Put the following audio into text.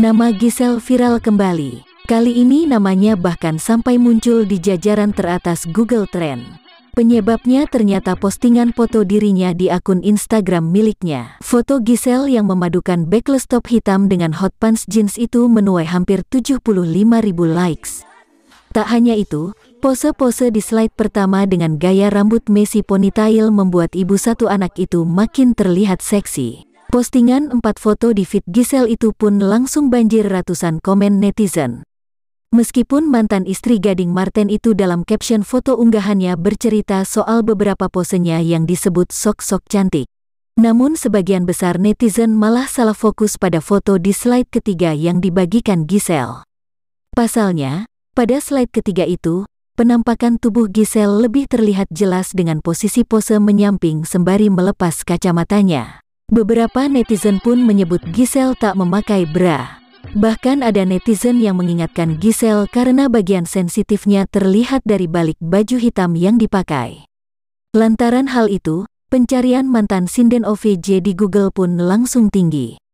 Nama Giselle viral kembali. Kali ini namanya bahkan sampai muncul di jajaran teratas Google Trend. Penyebabnya ternyata postingan foto dirinya di akun Instagram miliknya. Foto Giselle yang memadukan backless top hitam dengan hot pants jeans itu menuai hampir 75 ribu likes. Tak hanya itu, pose-pose di slide pertama dengan gaya rambut Messi ponytail membuat ibu satu anak itu makin terlihat seksi. Postingan empat foto di feed Giselle itu pun langsung banjir ratusan komen netizen. Meskipun mantan istri Gading Marten itu dalam caption foto unggahannya bercerita soal beberapa posenya yang disebut sok-sok cantik. Namun sebagian besar netizen malah salah fokus pada foto di slide ketiga yang dibagikan Giselle. Pasalnya, pada slide ketiga itu, penampakan tubuh Giselle lebih terlihat jelas dengan posisi pose menyamping sembari melepas kacamatanya. Beberapa netizen pun menyebut Giselle tak memakai bra. Bahkan ada netizen yang mengingatkan Giselle karena bagian sensitifnya terlihat dari balik baju hitam yang dipakai. Lantaran hal itu, pencarian mantan sinden OVJ di Google pun langsung tinggi.